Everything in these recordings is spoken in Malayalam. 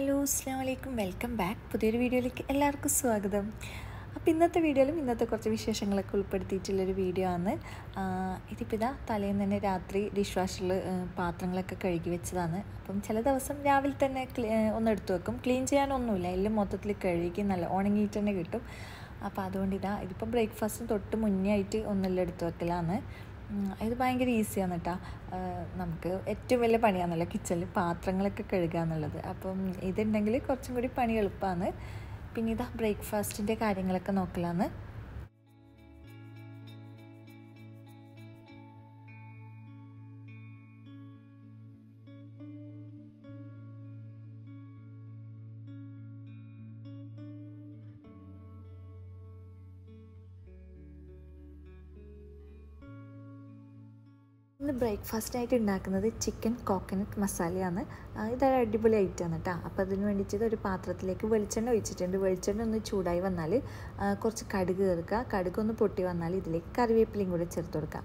ഹലോ അസ്സാം വലൈക്കും വെൽക്കം ബാക്ക് പുതിയൊരു വീഡിയോയിലേക്ക് എല്ലാവർക്കും സ്വാഗതം അപ്പോൾ ഇന്നത്തെ വീഡിയോയിലും ഇന്നത്തെ കുറച്ച് വിശേഷങ്ങളൊക്കെ ഉൾപ്പെടുത്തിയിട്ടുള്ളൊരു വീഡിയോ ആണ് ഇതിപ്പോൾ ഇതാ തലേന്ന് തന്നെ രാത്രി ഡിഷ് വാഷിൽ പാത്രങ്ങളൊക്കെ കഴുകി വെച്ചതാണ് അപ്പം ചില ദിവസം രാവിലെ തന്നെ ഒന്ന് എടുത്തു വെക്കും ക്ലീൻ ചെയ്യാനൊന്നുമില്ല എല്ലാം മൊത്തത്തിൽ കഴുകി നല്ല ഉണങ്ങിയിട്ട് തന്നെ കിട്ടും അപ്പോൾ അതുകൊണ്ട് ഇതാ ഇതിപ്പോൾ ബ്രേക്ക്ഫാസ്റ്റിന് തൊട്ട് മുന്നേ ആയിട്ട് ഒന്നെല്ലാം എടുത്തു വെക്കലാണ് ഇത് ഭയങ്കര ഈസിയാണ് കേട്ടോ നമുക്ക് ഏറ്റവും വലിയ പണിയാണല്ലോ കിച്ചണിൽ പാത്രങ്ങളൊക്കെ കഴുകുക എന്നുള്ളത് അപ്പം ഇതുണ്ടെങ്കിൽ കുറച്ചും കൂടി പണി എളുപ്പമാണ് പിന്നെ ഇതാ ബ്രേക്ക്ഫാസ്റ്റിൻ്റെ കാര്യങ്ങളൊക്കെ നോക്കലാണ് ഇന്ന് ആയിട്ട് ഉണ്ടാക്കുന്നത് ചിക്കൻ കോക്കനട്ട് മസാലയാണ് ഇതൊരു അടിപൊളി ഐറ്റമാണ് കേട്ടോ അപ്പോൾ അതിന് വേണ്ടിയിട്ട് ഒരു പാത്രത്തിലേക്ക് വെളിച്ചെണ്ണ ഒഴിച്ചിട്ടുണ്ട് വെളിച്ചെണ്ണ ഒന്ന് ചൂടായി വന്നാൽ കുറച്ച് കടുക് ചേർക്കുക കടുക് ഒന്ന് പൊട്ടി വന്നാൽ ഇതിലേക്ക് കറിവേപ്പിലയും കൂടി ചേർത്ത് കൊടുക്കുക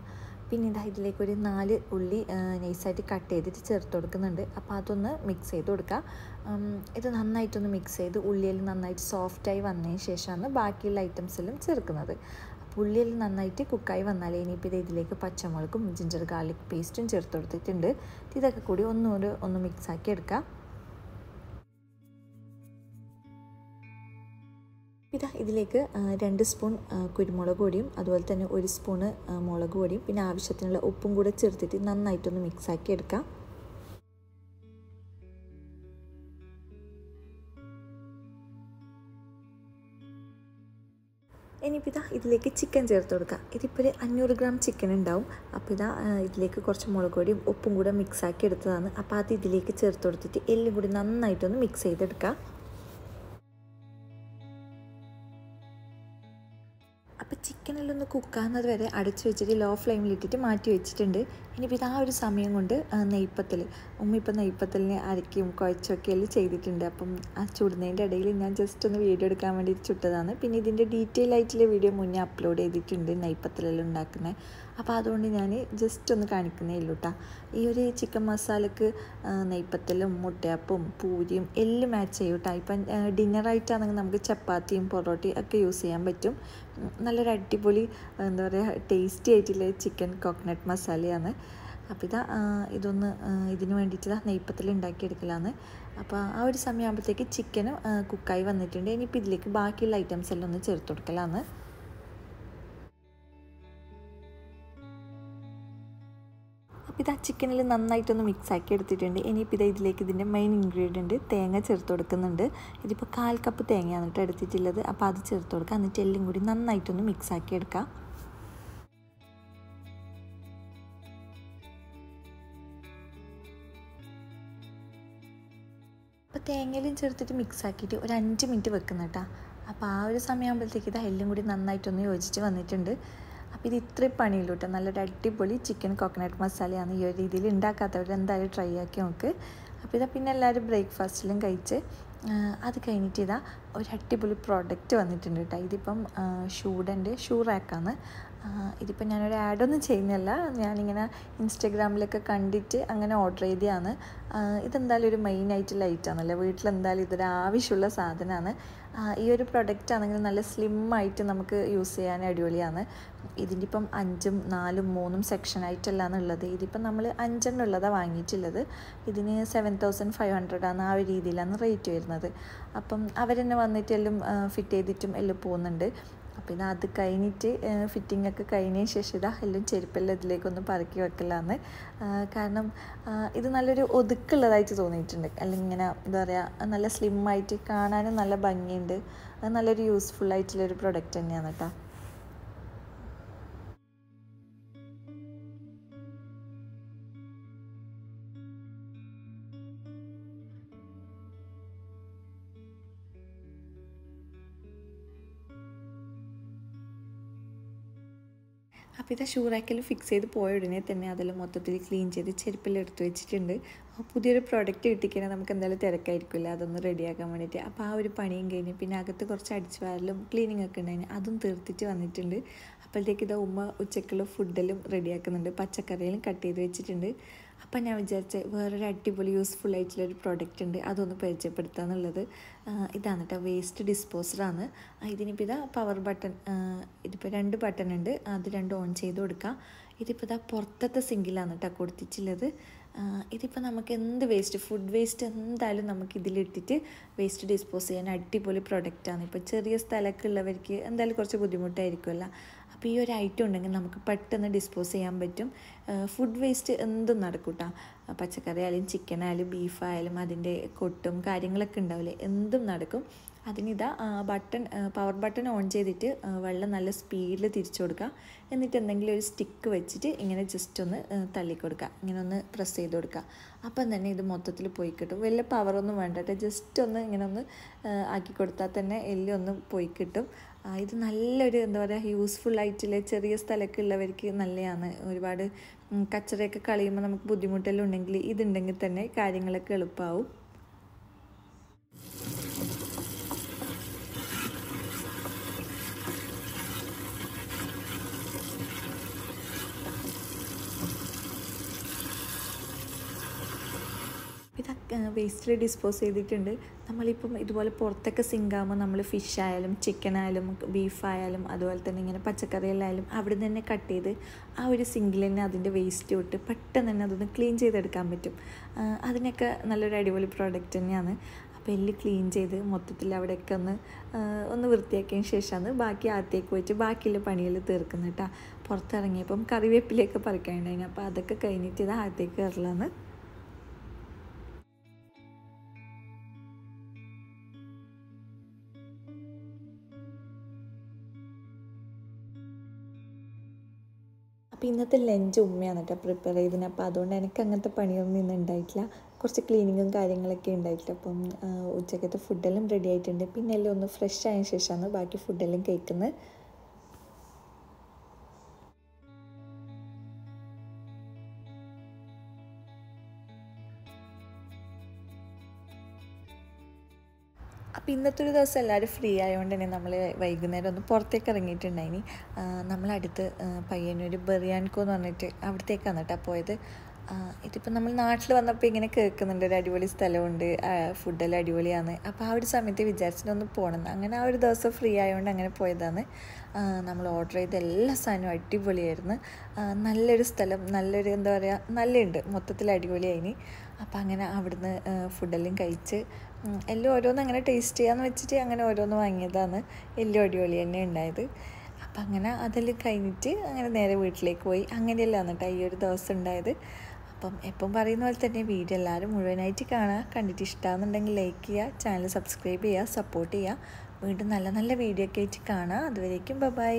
പിന്നെ ഇതാ ഇതിലേക്ക് ഒരു നാല് ഉള്ളി നൈസായിട്ട് കട്ട് ചെയ്തിട്ട് ചേർത്ത് കൊടുക്കുന്നുണ്ട് അപ്പോൾ അതൊന്ന് മിക്സ് ചെയ്ത് കൊടുക്കുക ഇത് നന്നായിട്ടൊന്ന് മിക്സ് ചെയ്ത് ഉള്ളിയിൽ നന്നായിട്ട് സോഫ്റ്റായി വന്നതിന് ശേഷമാണ് ബാക്കിയുള്ള എല്ലാം ചേർക്കുന്നത് ഉള്ളിൽ നന്നായിട്ട് കുക്കായി വന്നാലേ ഇനിയിപ്പോൾ ഇത് ഇതിലേക്ക് പച്ചമുളകും ജിഞ്ചർ ഗാർലിക് പേസ്റ്റും ചേർത്ത് കൊടുത്തിട്ടുണ്ട് ഇതൊക്കെ കൂടി ഒന്നുകൂടി ഒന്ന് മിക്സാക്കി എടുക്കാം ഇതാ ഇതിലേക്ക് രണ്ട് സ്പൂൺ കുരുമുളക് പൊടിയും അതുപോലെ തന്നെ ഒരു സ്പൂണ് മുളക് പൊടിയും പിന്നെ ആവശ്യത്തിനുള്ള ഉപ്പും കൂടെ ചേർത്തിട്ട് നന്നായിട്ടൊന്ന് മിക്സാക്കി എടുക്കാം ഇനിയിപ്പിതാ ഇതിലേക്ക് ചിക്കൻ ചേർത്ത് കൊടുക്കുക ഇതിപ്പോൾ അഞ്ഞൂറ് ഗ്രാം ചിക്കൻ ഉണ്ടാവും അപ്പോൾ ഇതാ ഇതിലേക്ക് കുറച്ച് മുളക് പൊടിയും ഉപ്പും കൂടെ മിക്സാക്കി എടുത്തതാണ് അപ്പോൾ അത് ഇതിലേക്ക് ചേർത്ത് കൊടുത്തിട്ട് എല്ലും കൂടി നന്നായിട്ടൊന്ന് മിക്സ് ചെയ്തെടുക്കുക ഒന്ന് കുക്കാകുന്നത് വരെ അടച്ച് വെച്ചിട്ട് ലോ ഫ്ലെയിമിലിട്ടിട്ട് മാറ്റി വെച്ചിട്ടുണ്ട് ഇനിയിപ്പോൾ ഇത് ആ ഒരു സമയം കൊണ്ട് നെയ്പ്പത്തിൽ ഉമ്മ ഇപ്പോൾ നെയ്പ്പത്തലിനെ അരക്കും കുഴച്ചൊക്കെ എല്ലാം ചെയ്തിട്ടുണ്ട് അപ്പം ആ ചുടുന്നതിൻ്റെ ഇടയിൽ ഞാൻ ജസ്റ്റ് ഒന്ന് വീഡിയോ എടുക്കാൻ വേണ്ടി ചുട്ടതാണ് പിന്നെ ഇതിൻ്റെ ഡീറ്റെയിൽ ആയിട്ടുള്ള വീഡിയോ മുന്നേ അപ്ലോഡ് ചെയ്തിട്ടുണ്ട് നെയ്പ്പത്തലെല്ലാം ഉണ്ടാക്കുന്നത് അപ്പോൾ അതുകൊണ്ട് ഞാൻ ജസ്റ്റ് ഒന്ന് കാണിക്കുന്നേ ഉള്ളൂ കേട്ടോ ഈ ഒരു ചിക്കൻ മസാലക്ക് നെയ്പ്പത്തലും മുട്ടയപ്പും പൂരിയും എല്ലാം മാച്ച് ചെയ്യും കേട്ടോ ഇപ്പം ഡിന്നറായിട്ടാണെങ്കിൽ നമുക്ക് ചപ്പാത്തിയും പൊറോട്ടയും ഒക്കെ യൂസ് ചെയ്യാൻ പറ്റും നല്ലൊരു അടിപൊളി എന്താ പറയുക ടേസ്റ്റി ആയിട്ടുള്ള ചിക്കൻ കോക്കനട്ട് മസാലയാണ് അപ്പോൾ ഇതാ ഇതൊന്ന് ഇതിന് വേണ്ടിയിട്ട് ഇതാ നെയ്പ്പത്തിൽ ഉണ്ടാക്കിയെടുക്കലാണ് അപ്പോൾ ആ ഒരു സമയമാകുമ്പോഴത്തേക്ക് ചിക്കനും കുക്കായി വന്നിട്ടുണ്ട് ഇനിയിപ്പോൾ ഇതിലേക്ക് ബാക്കിയുള്ള ഐറ്റംസ് എല്ലാം ഒന്ന് ചേർത്ത് കൊടുക്കലാണ് ഇത് ആ ചിക്കനിൽ നന്നായിട്ടൊന്ന് മിക്സ് ആക്കി എടുത്തിട്ടുണ്ട് ഇനിയിപ്പോൾ ഇത് ഇതിലേക്ക് ഇതിൻ്റെ മെയിൻ ഇൻഗ്രീഡിയൻറ്റ് തേങ്ങ ചേർത്ത് കൊടുക്കുന്നുണ്ട് ഇതിപ്പോൾ കാൽ കപ്പ് തേങ്ങയാണ് കേട്ടോ എടുത്തിട്ടുള്ളത് അപ്പോൾ അത് ചേർത്ത് കൊടുക്കുക എന്നിട്ട് എല്ലാം കൂടി നന്നായിട്ടൊന്ന് മിക്സ് ആക്കി എടുക്കാം അപ്പോൾ തേങ്ങയിലും ചേർത്തിട്ട് മിക്സ് ആക്കിയിട്ട് ഒരു അഞ്ച് മിനിറ്റ് വെക്കുന്ന കേട്ടോ അപ്പോൾ ആ ഒരു സമയമാകുമ്പോഴത്തേക്ക് ഇത് എല്ലാം കൂടി നന്നായിട്ടൊന്ന് യോജിച്ച് വന്നിട്ടുണ്ട് അപ്പോൾ ഇത് ഇത്രയും പണിയില്ല കേട്ടോ നല്ലൊരു അടിപൊളി ചിക്കൻ കോക്കനട്ട് മസാലയാണ് ഈ ഒരു രീതിയിൽ ഉണ്ടാക്കാത്തവർ എന്തായാലും ട്രൈ ആക്കി നോക്ക് അപ്പോൾ ഇതാ പിന്നെ എല്ലാവരും ബ്രേക്ക്ഫാസ്റ്റിലും കഴിച്ച് അത് കഴിഞ്ഞിട്ട് ഇതാ ഒരു അടിപൊളി പ്രോഡക്റ്റ് വന്നിട്ടുണ്ട് കേട്ടോ ഇതിപ്പം ഷൂഡൻ്റെ ഷൂ റാക്കാണ് ഇതിപ്പോൾ ഞാനൊരു ആഡൊന്നും ചെയ്യുന്നില്ല ഞാനിങ്ങനെ ഇൻസ്റ്റഗ്രാമിലൊക്കെ കണ്ടിട്ട് അങ്ങനെ ഓർഡർ ചെയ്തതാണ് ഇതെന്തായാലും ഒരു മെയിൻ ആയിട്ട് ലൈറ്റാണല്ലോ വീട്ടിലെന്തായാലും ഇതൊരു ആവശ്യമുള്ള സാധനമാണ് ഈ ഒരു പ്രൊഡക്റ്റ് ആണെങ്കിൽ നല്ല സ്ലിം ആയിട്ട് നമുക്ക് യൂസ് ചെയ്യാൻ അടിപൊളിയാണ് ഇതിൻ്റെ ഇപ്പം അഞ്ചും നാലും മൂന്നും സെക്ഷനായിട്ടല്ല ഉള്ളത് ഇതിപ്പം നമ്മൾ അഞ്ചെണ്ണം വാങ്ങിയിട്ടുള്ളത് ഇതിന് സെവൻ തൗസൻഡ് ഫൈവ് ഹൺഡ്രഡാണ് ആ ഒരു രീതിയിലാണ് റേറ്റ് വരുന്നത് അപ്പം തന്നെ വന്നിട്ട് എല്ലാം ഫിറ്റ് ചെയ്തിട്ടും എല്ലാം പോകുന്നുണ്ട് പിന്നെ അത് കഴിഞ്ഞിട്ട് ഫിറ്റിംഗ് ഒക്കെ കഴിഞ്ഞതിന് ശേഷം ഇതാ എല്ലാം ചെരുപ്പെല്ലാം ഇതിലേക്കൊന്ന് പറക്കി വെക്കലാന്ന് കാരണം ഇത് നല്ലൊരു ഒതുക്കുള്ളതായിട്ട് തോന്നിയിട്ടുണ്ട് അല്ലെങ്കിൽ ഇങ്ങനെ എന്താ പറയുക നല്ല സ്ലിമ്മായിട്ട് കാണാനും നല്ല ഭംഗിയുണ്ട് അത് നല്ലൊരു യൂസ്ഫുൾ ആയിട്ടുള്ളൊരു പ്രൊഡക്റ്റ് തന്നെയാണ് കേട്ടോ അപ്പോൾ ഇത് ഷൂറാക്കിൽ ഫിക്സ് ചെയ്ത് പോയ ഉടനെ തന്നെ അതെല്ലാം മൊത്തത്തിൽ ക്ലീൻ ചെയ്ത് എടുത്തു വെച്ചിട്ടുണ്ട് പുതിയൊരു പ്രോഡക്റ്റ് കിട്ടിക്കഴിഞ്ഞാൽ നമുക്ക് എന്തായാലും തിരക്കായിരിക്കില്ല അതൊന്ന് റെഡിയാക്കാൻ വേണ്ടിയിട്ട് അപ്പോൾ ആ ഒരു പണിയും കഴിഞ്ഞ് പിന്നെ അകത്ത് കുറച്ച് അടിച്ചു വാരലും ക്ലീനിങ് ഒക്കെ ഉണ്ടായിരുന്നു അതും തീർത്തിട്ട് വന്നിട്ടുണ്ട് അപ്പോഴത്തേക്ക് ഇത് ഉമ്മ ഉച്ചക്കുള്ള ഫുഡെല്ലാം റെഡിയാക്കുന്നുണ്ട് പച്ചക്കറിയെല്ലാം കട്ട് ചെയ്ത് വെച്ചിട്ടുണ്ട് അപ്പം ഞാൻ വിചാരിച്ചത് വേറൊരു അടിപൊളി യൂസ്ഫുൾ ഒരു പ്രോഡക്റ്റ് ഉണ്ട് അതൊന്ന് പരിചയപ്പെടുത്തുക എന്നുള്ളത് ഇതാണ് കേട്ടോ വേസ്റ്റ് ഡിസ്പോസറാണ് ഇതിനിപ്പോൾ ഇതാ പവർ ബട്ടൺ ഇതിപ്പോൾ രണ്ട് ബട്ടൺ ഉണ്ട് അത് രണ്ട് ഓൺ ചെയ്ത് കൊടുക്കുക ഇതിപ്പോൾ ഇതാ പുറത്തത്തെ സിങ്കിലാണ് കേട്ടോ കൊടുത്തിട്ടുള്ളത് ഇതിപ്പോൾ നമുക്ക് എന്ത് വേസ്റ്റ് ഫുഡ് വേസ്റ്റ് എന്തായാലും നമുക്ക് ഇതിലിട്ടിട്ട് വേസ്റ്റ് ഡിസ്പോസ് ചെയ്യാൻ അടിപൊളി പ്രൊഡക്റ്റാണ് ഇപ്പോൾ ചെറിയ സ്ഥലമൊക്കെ ഉള്ളവർക്ക് എന്തായാലും കുറച്ച് ബുദ്ധിമുട്ടായിരിക്കുമല്ലോ അപ്പോൾ ഈ ഒരു ഐറ്റം ഉണ്ടെങ്കിൽ നമുക്ക് പെട്ടെന്ന് ഡിസ്പോസ് ചെയ്യാൻ പറ്റും ഫുഡ് വേസ്റ്റ് എന്തും നടക്കൂട്ട പച്ചക്കറി ആയാലും ചിക്കൻ ആയാലും ബീഫായാലും അതിൻ്റെ കൊട്ടും കാര്യങ്ങളൊക്കെ ഉണ്ടാവില്ലേ എന്തും നടക്കും അതിനിതാ ബട്ടൺ പവർ ബട്ടൺ ഓൺ ചെയ്തിട്ട് വെള്ളം നല്ല സ്പീഡിൽ തിരിച്ചു കൊടുക്കുക എന്നിട്ട് എന്തെങ്കിലും ഒരു സ്റ്റിക്ക് വെച്ചിട്ട് ഇങ്ങനെ ജസ്റ്റ് ഒന്ന് തള്ളിക്കൊടുക്കുക കൊടുക്കുക ഇങ്ങനെ ഒന്ന് പ്രസ് ചെയ്ത് കൊടുക്കുക അപ്പം തന്നെ ഇത് മൊത്തത്തിൽ പോയി കിട്ടും വലിയ പവറൊന്നും വേണ്ട ജസ്റ്റ് ഒന്ന് ഇങ്ങനെ ഒന്ന് ആക്കി കൊടുത്താൽ തന്നെ എല്ലൊന്ന് പോയി കിട്ടും ഇത് നല്ലൊരു എന്താ പറയുക യൂസ്ഫുൾ ആയിട്ടുള്ള ചെറിയ സ്ഥലമൊക്കെ ഉള്ളവർക്ക് നല്ലതാണ് ഒരുപാട് കച്ചറയൊക്കെ കളയുമ്പോൾ നമുക്ക് ബുദ്ധിമുട്ടെല്ലാം ഉണ്ടെങ്കിൽ ഇതുണ്ടെങ്കിൽ തന്നെ കാര്യങ്ങളൊക്കെ എളുപ്പമാവും വേസ്റ്റിൽ ഡിസ്പോസ് ചെയ്തിട്ടുണ്ട് നമ്മളിപ്പം ഇതുപോലെ പുറത്തൊക്കെ സിങ്കാകുമ്പോൾ നമ്മൾ ഫിഷ് ആയാലും ചിക്കൻ ആയാലും ബീഫ് ആയാലും അതുപോലെ തന്നെ ഇങ്ങനെ പച്ചക്കറികളായാലും അവിടെ തന്നെ കട്ട് ചെയ്ത് ആ ഒരു സിങ്കിൽ തന്നെ അതിൻ്റെ വേസ്റ്റ് ഇട്ട് പെട്ടെന്ന് തന്നെ അതൊന്ന് ക്ലീൻ ചെയ്തെടുക്കാൻ പറ്റും അതിനൊക്കെ നല്ലൊരു അടിപൊളി പ്രോഡക്റ്റ് തന്നെയാണ് അപ്പോൾ എല്ല് ക്ലീൻ ചെയ്ത് മൊത്തത്തിൽ അവിടെയൊക്കെ ഒന്ന് ഒന്ന് വൃത്തിയാക്കിയതിന് ശേഷമാണ് ബാക്കി അകത്തേക്ക് വെച്ച് ബാക്കിയുള്ള പണികൾ തീർക്കുന്നത് കേട്ടോ പുറത്തിറങ്ങിയപ്പം കറിവേപ്പിലൊക്കെ പറിക്കാനുണ്ടായിരുന്നു അപ്പോൾ അതൊക്കെ കഴിഞ്ഞിട്ട് ഇത് അകത്തേക്ക് കയറലാണ് അപ്പോൾ ഇന്നത്തെ ലഞ്ച് ഉമ്മയാണ് കേട്ടോ പ്രിപ്പയർ ചെയ്തത് അപ്പോൾ അതുകൊണ്ട് എനിക്ക് അങ്ങനത്തെ പണിയൊന്നും ഇന്ന് ഉണ്ടായിട്ടില്ല കുറച്ച് ക്ലീനിങ്ങും കാര്യങ്ങളൊക്കെ ഉണ്ടായിട്ടില്ല അപ്പം ഉച്ചക്കത്തെ ഫുഡെല്ലാം റെഡി ആയിട്ടുണ്ട് പിന്നെ എല്ലാം ഒന്ന് ഫ്രഷ് ആയ ശേഷമാണ് ബാക്കി ഫുഡെല്ലാം കഴിക്കുന്നത് അപ്പം ഇന്നത്തെ ഒരു ദിവസം എല്ലാവരും ഫ്രീ ആയതുകൊണ്ട് തന്നെ നമ്മൾ വൈകുന്നേരം ഒന്ന് പുറത്തേക്ക് ഇറങ്ങിയിട്ടുണ്ടായിനി നമ്മളടുത്ത് പയ്യന്നൂർ ബെറിയാൻകോ എന്ന് പറഞ്ഞിട്ട് അവിടത്തേക്കാണ് കേട്ടോ പോയത് ഇതിപ്പോൾ നമ്മൾ നാട്ടിൽ വന്നപ്പോൾ ഇങ്ങനെ കേൾക്കുന്നുണ്ട് ഒരു അടിപൊളി സ്ഥലമുണ്ട് ഫുഡെല്ലാം അടിപൊളിയാണ് അപ്പോൾ ആ ഒരു സമയത്ത് വിചാരിച്ചിട്ടൊന്ന് പോകണം അങ്ങനെ ആ ഒരു ദിവസം ഫ്രീ ആയതുകൊണ്ട് അങ്ങനെ പോയതാണ് നമ്മൾ ഓർഡർ ചെയ്ത എല്ലാ സാധനവും അടിപൊളിയായിരുന്നു നല്ലൊരു സ്ഥലം നല്ലൊരു എന്താ പറയുക നല്ലുണ്ട് മൊത്തത്തിൽ അടിപൊളിയായിന് അപ്പോൾ അങ്ങനെ അവിടുന്ന് ഫുഡെല്ലാം കഴിച്ച് എല്ലാം ഓരോന്ന് അങ്ങനെ ടേസ്റ്റ് ചെയ്യാന്ന് വെച്ചിട്ട് അങ്ങനെ ഓരോന്ന് വാങ്ങിയതാണ് എല്ലാം അടിപൊളി തന്നെ ഉണ്ടായത് അപ്പം അങ്ങനെ അതെല്ലാം കഴിഞ്ഞിട്ട് അങ്ങനെ നേരെ വീട്ടിലേക്ക് പോയി അങ്ങനെയല്ല ഈ ഒരു ദിവസം ഉണ്ടായത് അപ്പം എപ്പം പറയുന്ന പോലെ തന്നെ വീഡിയോ എല്ലാവരും മുഴുവനായിട്ട് കാണുക കണ്ടിട്ട് ഇഷ്ടമാകുന്നുണ്ടെങ്കിൽ ലൈക്ക് ചെയ്യുക ചാനൽ സബ്സ്ക്രൈബ് ചെയ്യുക സപ്പോർട്ട് ചെയ്യുക വീണ്ടും നല്ല നല്ല വീഡിയോ ഒക്കെ ആയിട്ട് കാണുക അതുവരേക്കും ബൈ